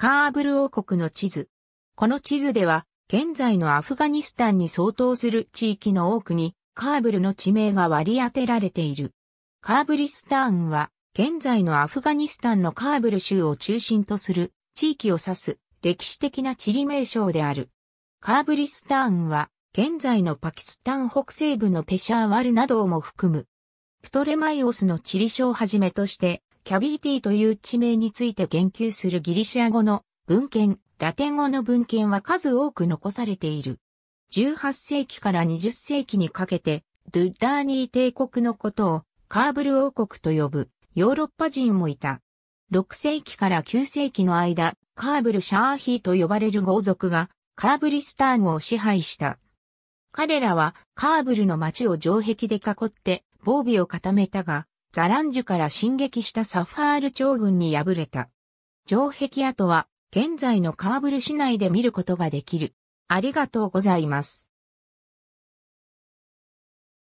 カーブル王国の地図。この地図では、現在のアフガニスタンに相当する地域の多くに、カーブルの地名が割り当てられている。カーブリスターンは、現在のアフガニスタンのカーブル州を中心とする地域を指す歴史的な地理名称である。カーブリスターンは、現在のパキスタン北西部のペシャーワルなどをも含む。プトレマイオスの地理書をはじめとして、キャビリティという地名について言及するギリシア語の文献、ラテン語の文献は数多く残されている。18世紀から20世紀にかけて、ドゥッダーニー帝国のことをカーブル王国と呼ぶヨーロッパ人もいた。6世紀から9世紀の間、カーブル・シャーヒーと呼ばれる豪族がカーブリスターンを支配した。彼らはカーブルの町を城壁で囲って防備を固めたが、ザランジュから進撃したサファール長軍に敗れた。城壁跡は現在のカーブル市内で見ることができる。ありがとうございます。